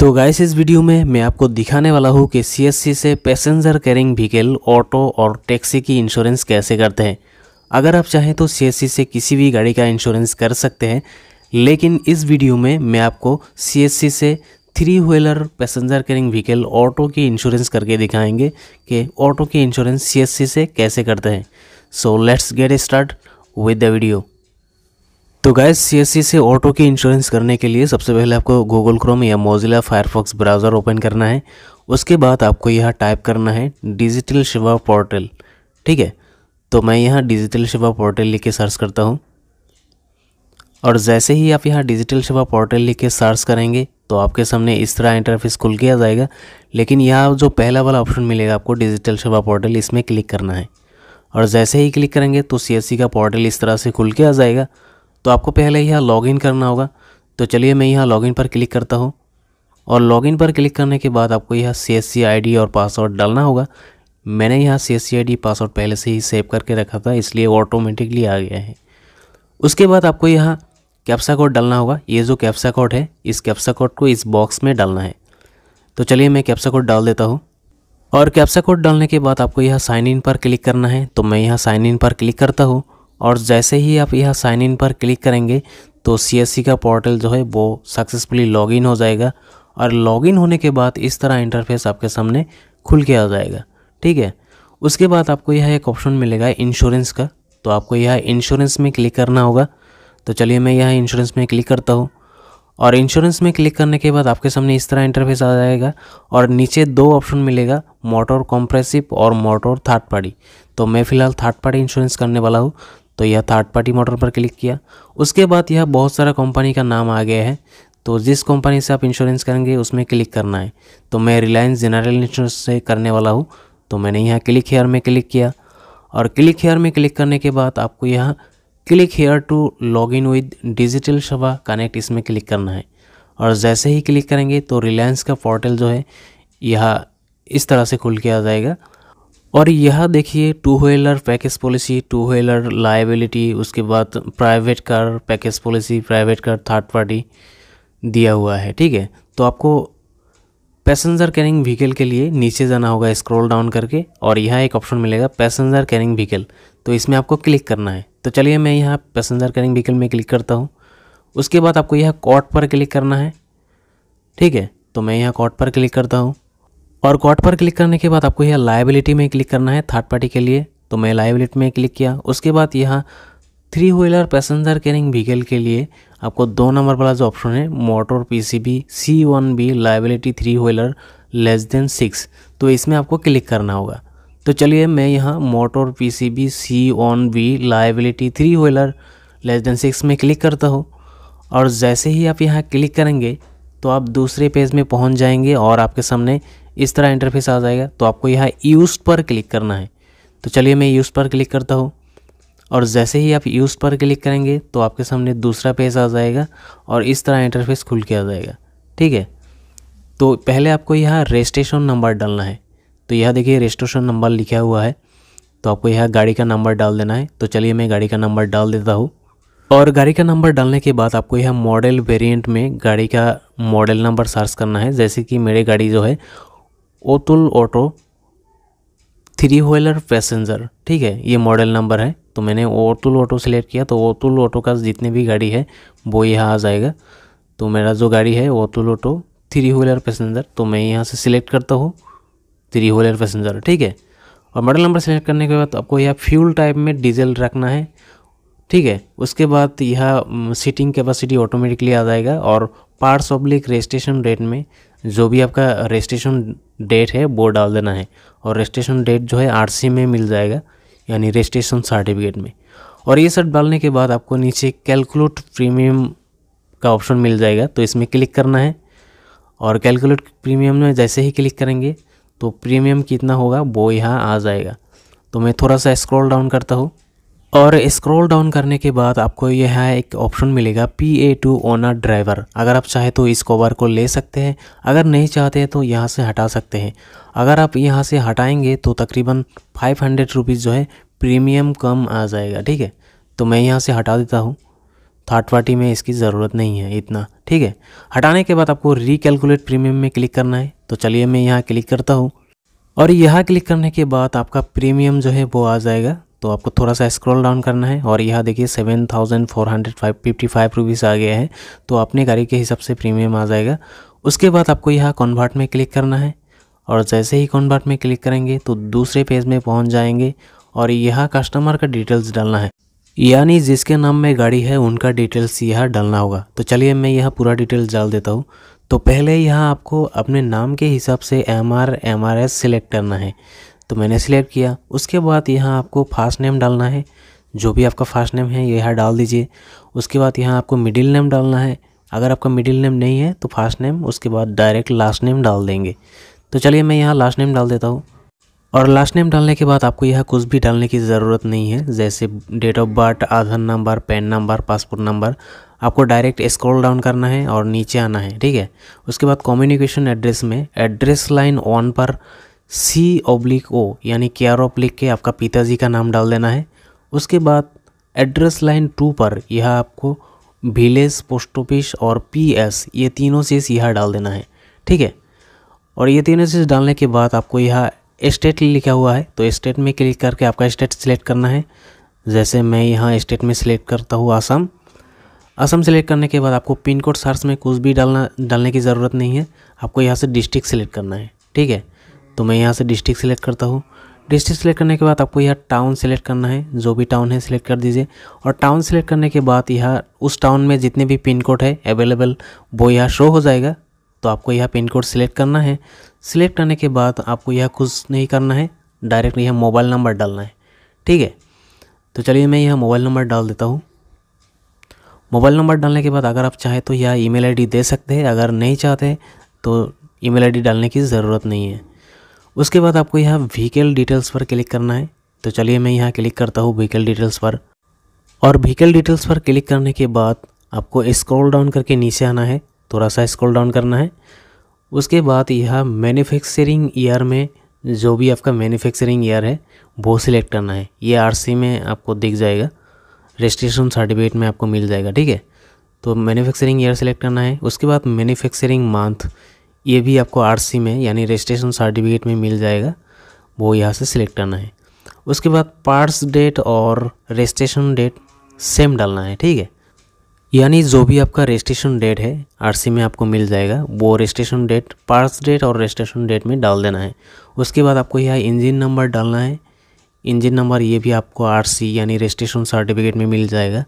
तो गाइस इस वीडियो में मैं आपको दिखाने वाला हूँ कि सीएससी से पैसेंजर कैरिंग व्हीकल ऑटो और टैक्सी की इंश्योरेंस कैसे करते हैं अगर आप चाहें तो सीएससी से किसी भी गाड़ी का इंश्योरेंस कर सकते हैं लेकिन इस वीडियो में मैं आपको सीएससी से three wheeler passenger carrying vehicle auto की इंश्योरेंस करके दिखाएंगे कि ऑटो की इंश्योरेंस सी से कैसे करते हैं so let's get start with the video तो गैस सी से ऑटो की इंश्योरेंस करने के लिए सबसे पहले आपको गूगल क्रोम या मोजिला फायरफॉक्स ब्राउज़र ओपन करना है उसके बाद आपको यहाँ टाइप करना है डिजिटल शिवा पोर्टल ठीक है तो मैं यहाँ डिजिटल शिवा पोर्टल लिख के सर्च करता हूँ और जैसे ही आप यहाँ डिजिटल शिवा पोर्टल लिख के सर्च करेंगे तो आपके सामने इस तरह इंटरफेस खुल किया जाएगा लेकिन यहाँ जो पहला वाला ऑप्शन मिलेगा आपको डिजिटल शिवा पोर्टल इसमें क्लिक करना है और जैसे ही क्लिक करेंगे तो सी का पोर्टल इस तरह से खुल के आ जाएगा तो आपको पहले यहाँ लॉगिन करना होगा तो चलिए मैं यहाँ लॉगिन पर क्लिक करता हूँ और लॉगिन पर क्लिक करने के बाद आपको यहाँ सी एस और पासवर्ड डालना होगा मैंने यहाँ सी एस पासवर्ड पहले से ही सेव करके रखा था इसलिए ऑटोमेटिकली आ गया है उसके बाद आपको यहाँ कैप्सा कोड डालना होगा ये जो कैप्सा कोड है इस कैप्सा कोड को इस बॉक्स में डालना है तो चलिए मैं कैप्सा कोड डाल देता हूँ और कैप्सा कोड डालने के बाद आपको यहाँ साइन इन पर क्लिक करना है तो मैं यहाँ साइन इन पर क्लिक करता हूँ और जैसे ही आप यह साइन इन पर क्लिक करेंगे तो सी का पोर्टल जो है वो सक्सेसफुली लॉगिन हो जाएगा और लॉगिन होने के बाद इस तरह इंटरफेस आपके सामने खुल के आ जाएगा ठीक है उसके बाद आपको यह एक ऑप्शन मिलेगा इंश्योरेंस का तो आपको यह इंश्योरेंस में क्लिक करना होगा तो चलिए मैं यह इंश्योरेंस में क्लिक करता हूँ और इंश्योरेंस में क्लिक करने के बाद आपके सामने इस तरह इंटरफेस आ जाएगा और नीचे दो ऑप्शन मिलेगा मोटर कॉम्प्रेसिव और मोटर थर्ड पार्टी तो मैं फ़िलहाल थर्ड पार्टी इंश्योरेंस करने वाला हूँ तो यह थर्ड पार्टी मोटर पर क्लिक किया उसके बाद यह बहुत सारा कंपनी का नाम आ गया है तो जिस कंपनी से आप इंश्योरेंस करेंगे उसमें क्लिक करना है तो मैं रिलायंस जनरल इंश्योरेंस से करने वाला हूँ तो मैंने यहाँ क्लिक हेयर में क्लिक किया और क्लिक हेयर में क्लिक करने के बाद आपको यहाँ click here to log in with digital Seva connect इसमें क्लिक करना है और जैसे ही क्लिक करेंगे तो रिलायंस का पोर्टल जो है यह इस तरह से खुल के आ जाएगा और यह देखिए two wheeler package policy two wheeler liability उसके बाद private car package policy private car third party दिया हुआ है ठीक है तो आपको पैसेंजर कैरिंग व्हीकल के लिए नीचे जाना होगा स्क्रॉल डाउन करके और यहाँ एक ऑप्शन मिलेगा पैसेंजर कैरिंग व्हीकल तो इसमें आपको क्लिक करना है तो चलिए मैं यहाँ पैसेंजर कैरिंग व्हीकल में क्लिक करता हूँ उसके बाद आपको यह कॉट पर क्लिक करना है ठीक है तो मैं यहाँ कॉट पर क्लिक करता हूँ और कॉट पर क्लिक करने के बाद आपको यहाँ लाइबिलिटी में क्लिक करना है थर्ड पार्टी के लिए तो मैं लाइबिलिटी में क्लिक किया उसके बाद यहाँ three wheeler passenger carrying vehicle के लिए आपको दो नंबर वाला जो ऑप्शन है motor PCV C one B liability three wheeler less than six तो इसमें आपको क्लिक करना होगा तो चलिए मैं यहाँ motor B C one B liability three wheeler less than six में क्लिक करता हूँ और जैसे ही आप यहाँ क्लिक करेंगे तो आप दूसरे पेज में पहुँच जाएंगे और आपके सामने इस तरह इंटरफेस आ जाएगा तो आपको यहाँ यूज पर क्लिक करना है तो चलिए मैं यूज पर क्लिक करता हूँ और जैसे ही आप यूज पर क्लिक करेंगे तो आपके सामने दूसरा पेज आ जाएगा और इस तरह इंटरफेस खुल के आ जाएगा ठीक है तो पहले आपको यहाँ रजिस्ट्रेशन नंबर डालना है तो यह देखिए रजिस्ट्रेशन नंबर लिखा हुआ है तो आपको यह गाड़ी का नंबर डाल देना है तो चलिए मैं गाड़ी का नंबर डाल देता हूँ और गाड़ी का नंबर डालने के बाद आपको यह मॉडल वेरिएंट में गाड़ी का मॉडल नंबर सर्च करना है जैसे कि मेरी गाड़ी जो है Atul auto three wheeler passenger ठीक है ये मॉडल नंबर है तो मैंने ओतुल ऑटो सेलेक्ट किया तो ओतुल ऑटो का जितनी भी गाड़ी है वो यहाँ आ जाएगा तो मेरा जो गाड़ी है Atul auto three wheeler passenger तो मैं यहाँ से सिलेक्ट करता हूँ थ्री व्हीलर पैसेंजर ठीक है और मॉडल नंबर सेलेक्ट करने के बाद आपको यह फ्यूल टाइप में डीजल रखना है ठीक है उसके बाद यह सीटिंग कैपेसिटी ऑटोमेटिकली आ जाएगा और पार्ट्स ऑब्लिक रजिस्ट्रेशन रेट में जो भी आपका रजिस्ट्रेशन डेट है वो डाल देना है और रजिस्ट्रेशन डेट जो है आर में मिल जाएगा यानी रजिस्ट्रेशन सर्टिफिकेट में और ये सब डालने के बाद आपको नीचे कैलकुलेट प्रीमियम का ऑप्शन मिल जाएगा तो इसमें क्लिक करना है और कैलकुलेट प्रीमियम में जैसे ही क्लिक करेंगे तो प्रीमियम कितना होगा वो यहाँ आ जाएगा तो मैं थोड़ा सा स्क्रॉल डाउन करता हूँ और स्क्रॉल डाउन करने के बाद आपको है एक ऑप्शन मिलेगा P A to owner driver अगर आप चाहे तो इस कवर को ले सकते हैं अगर नहीं चाहते हैं तो यहाँ से हटा सकते हैं अगर आप यहाँ से हटाएंगे तो तकरीबन फाइव हंड्रेड रुपीज़ जो है प्रीमियम कम आ जाएगा ठीक है तो मैं यहाँ से हटा देता हूँ थर्ड पार्टी में इसकी ज़रूरत नहीं है इतना ठीक है हटाने के बाद आपको रिकेलकुलेट प्रीमियम में क्लिक करना है तो चलिए मैं यहाँ क्लिक करता हूँ और यहाँ क्लिक करने के बाद आपका प्रीमियम जो है वो आ जाएगा तो आपको थोड़ा सा स्क्रॉल डाउन करना है और यहाँ देखिए seven thousand four hundred five fifty five rupees आ गया है तो अपने गाड़ी के हिसाब से प्रीमियम आ जाएगा उसके बाद आपको यहाँ कॉन्वर्ट में क्लिक करना है और जैसे ही कॉन्वर्ट में क्लिक करेंगे तो दूसरे पेज में पहुँच जाएंगे और यहाँ कस्टमर का डिटेल्स डालना है यानी जिसके नाम में गाड़ी है उनका डिटेल्स यहाँ डालना होगा तो चलिए मैं यहाँ पूरा डिटेल्स डाल देता हूँ तो पहले यहाँ आपको अपने नाम के हिसाब से M R M R S select करना है तो मैंने सिलेक्ट किया उसके बाद यहाँ आपको फास्ट नेम डालना है जो भी आपका फास्ट नेम है यहाँ डाल दीजिए उसके बाद यहाँ आपको मिडिल नेम डालना है अगर आपका मिडिल नेम नहीं है तो फास्ट नेम उसके बाद डायरेक्ट लास्ट नेम डाल देंगे तो चलिए मैं यहाँ लास्ट नेम डाल देता हूँ और लास्ट नेम डालने के बाद आपको यह कुछ भी डालने की ज़रूरत नहीं है जैसे date of birth Aadhaar number PAN number passport number आपको डायरेक्ट स्क्रॉल डाउन करना है और नीचे आना है ठीक है उसके बाद कम्युनिकेशन एड्रेस में एड्रेस लाइन वन पर सी ओब्लिक ओ यानी के आर ओब्लिक के आपका पिताजी का नाम डाल देना है उसके बाद एड्रेस लाइन टू पर यह आपको विलेज पोस्ट ऑफिस और पीएस ये तीनों चीज़ यहाँ डाल देना है ठीक है और ये तीनों चीज़ डालने के बाद आपको यहाँ स्टेट लिखा हुआ है तो स्टेट में क्लिक करके आपका स्टेट सिलेक्ट करना है जैसे मैं यहाँ स्टेट में सिलेक्ट करता हूँ आसाम असम सेलेक्ट करने के बाद आपको पिन कोड सर्च में कुछ भी डालना डालने की ज़रूरत नहीं है आपको यहाँ से डिस्ट्रिक्ट सेलेक्ट करना है ठीक है तो मैं यहाँ से डिस्ट्रिक्ट सिलेक्ट करता हूँ डिस्ट्रिक्ट सिलेक्ट करने के बाद आपको यह टाउन सेलेक्ट करना है जो भी टाउन है सिलेक्ट कर दीजिए और टाउन सेलेक्ट करने के बाद यह उस टाउन में जितने भी पिन कोड है अवेलेबल वो यहाँ शो हो जाएगा तो आपको यह पिन कोड सिलेक्ट करना है सिलेक्ट करने के बाद आपको यह कुछ नहीं करना है डायरेक्ट यह मोबाइल नंबर डालना है ठीक है तो चलिए मैं यह मोबाइल नंबर डाल देता हूँ मोबाइल नंबर डालने के बाद अगर आप चाहें तो यह ईमेल आईडी दे सकते हैं अगर नहीं चाहते तो ईमेल आईडी डालने की ज़रूरत नहीं है उसके बाद आपको यहाँ व्हीकल डिटेल्स पर क्लिक करना है तो चलिए मैं यहाँ क्लिक करता हूँ व्हीकल डिटेल्स पर और व्हीकल डिटेल्स पर क्लिक करने के बाद आपको स्क्रॉल डाउन करके नीचे आना है थोड़ा सा स्क्रॉल डाउन करना है उसके बाद यह मैन्युफैक्चरिंग ईयर में जो भी आपका मैन्युफैक्चरिंग ईयर है वो सिलेक्ट करना है ये आरसी में आपको दिख जाएगा रजिस्ट्रेशन सर्टिफिकेट में आपको मिल जाएगा ठीक है तो मैन्युफैक्चरिंग ईयर सेलेक्ट करना है उसके बाद मैन्युफैक्चरिंग मंथ ये भी आपको आरसी में यानी रजिस्ट्रेशन सर्टिफिकेट में मिल जाएगा वो यहाँ से सिलेक्ट करना है उसके बाद पार्ट्स डेट और रजिस्ट्रेशन डेट सेम डालना है ठीक है यानी जो भी आपका रजिस्ट्रेशन डेट है आरसी में आपको मिल जाएगा वो रजिस्ट्रेशन डेट पार्ट्स डेट और रजिस्ट्रेशन डेट में डाल देना है उसके बाद आपको यहाँ इंजन नंबर डालना है इंजन नंबर ये भी आपको आरसी यानी रजिस्ट्रेशन सर्टिफिकेट में मिल जाएगा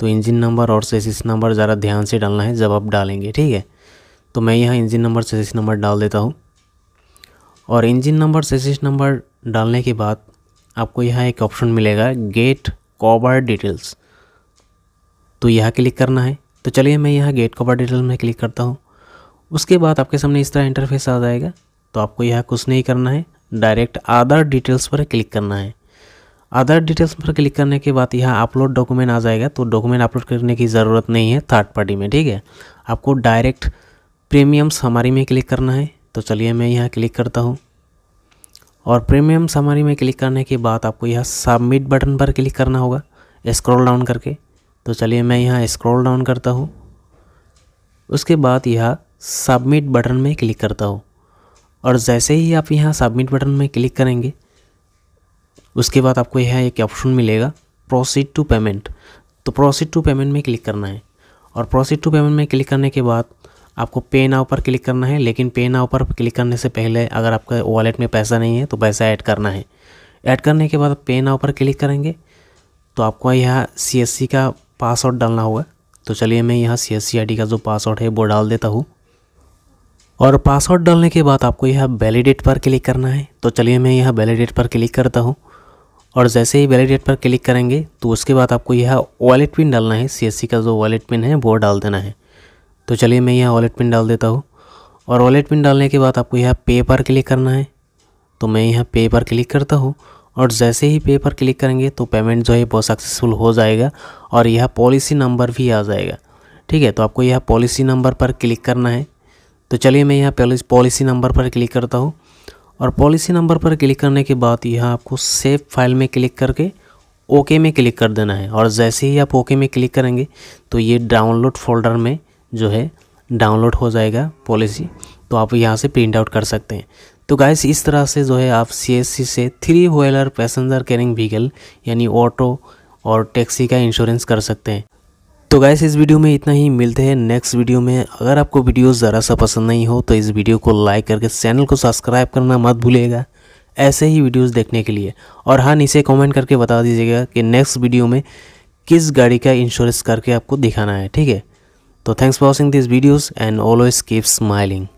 तो इंजन नंबर और सेसिस नंबर ज़रा ध्यान से डालना है जब आप डालेंगे ठीक है तो मैं यहाँ इंजन नंबर सेसिस नंबर डाल देता हूँ और इंजन नंबर सेसिस नंबर डालने के बाद आपको यहाँ एक ऑप्शन मिलेगा गेट कॉबर डिटेल्स तो यहाँ क्लिक करना है तो चलिए मैं यहाँ गेट कॉबर डिटेल में क्लिक करता हूँ उसके बाद आपके सामने इस तरह इंटरफेस आ जाएगा तो आपको यहाँ कुछ नहीं करना है डायरेक्ट आधार डिटेल्स पर क्लिक करना है आधार डिटेल्स पर क्लिक करने के बाद यहाँ अपलोड डॉक्यूमेंट आ जाएगा तो डॉक्यूमेंट अपलोड करने की ज़रूरत नहीं है थर्ड पार्टी में ठीक है आपको डायरेक्ट प्रीमियम समारी में क्लिक करना है तो चलिए मैं यहाँ क्लिक करता हूँ और प्रीमियम समारी में क्लिक करने के बाद आपको यहाँ सबमिट बटन पर क्लिक करना होगा स्क्रॉल डाउन करके तो चलिए मैं यहाँ स्क्रॉल डाउन करता हूँ उसके बाद यह सबमिट बटन में क्लिक करता हूँ और जैसे ही आप यहाँ सबमिट बटन में क्लिक करेंगे उसके बाद आपको यह एक ऑप्शन मिलेगा प्रोसीड टू पेमेंट तो प्रोसीड टू पेमेंट में क्लिक करना है और प्रोसीड टू पेमेंट में क्लिक करने के बाद आपको पे नाव पर क्लिक करना है लेकिन पे नाव पर क्लिक करने से पहले अगर आपका वॉलेट में पैसा नहीं है तो पैसा ऐड करना है ऐड करने के बाद पे नाव पर क्लिक करेंगे तो आपको यहाँ सी का पासवर्ड डालना होगा तो चलिए मैं यहाँ सी एस का जो पासवर्ड है वो डाल देता हूँ और पासवर्ड डालने के बाद आपको यह वैलिडेट पर क्लिक करना है तो चलिए मैं यह वैलिडेट पर क्लिक करता हूँ और जैसे ही वैलिडेट पर क्लिक करेंगे तो उसके बाद आपको यह वॉलेट पिन डालना है सी का जो वॉलेट पिन है वो डाल देना है तो चलिए मैं यहाँ वॉलेट पिन डाल देता हूँ और वॉलेट पिन डालने के बाद आपको यहाँ पे पर क्लिक करना है तो मैं यहाँ पे पर क्लिक करता हूँ और जैसे ही पे पर क्लिक करेंगे तो पेमेंट जो है बहुत सक्सेसफुल हो जाएगा और यह पॉलिसी नंबर भी आ जाएगा ठीक है तो आपको यह पॉलिसी नंबर पर क्लिक करना है तो चलिए मैं यहाँ पॉलिसी नंबर पर क्लिक करता हूँ और पॉलिसी नंबर पर क्लिक करने के बाद यह आपको सेफ़ फाइल में क्लिक करके ओके में क्लिक कर देना है और जैसे ही आप ओके में क्लिक करेंगे तो ये डाउनलोड फोल्डर में जो है डाउनलोड हो जाएगा पॉलिसी तो आप यहाँ से प्रिंट आउट कर सकते हैं तो गाइस इस तरह से जो है आप सीएससी से three wheeler passenger carrying vehicle यानी ऑटो और टैक्सी का इंश्योरेंस कर सकते हैं तो गैस इस वीडियो में इतना ही मिलते हैं नेक्स्ट वीडियो में अगर आपको वीडियो ज़रा सा पसंद नहीं हो तो इस वीडियो को लाइक करके चैनल को सब्सक्राइब करना मत भूलिएगा ऐसे ही वीडियोस देखने के लिए और हाँ नीचे कमेंट करके बता दीजिएगा कि नेक्स्ट वीडियो में किस गाड़ी का इंश्योरेंस करके आपको दिखाना है ठीक है So thanks for watching these videos and always keep smiling.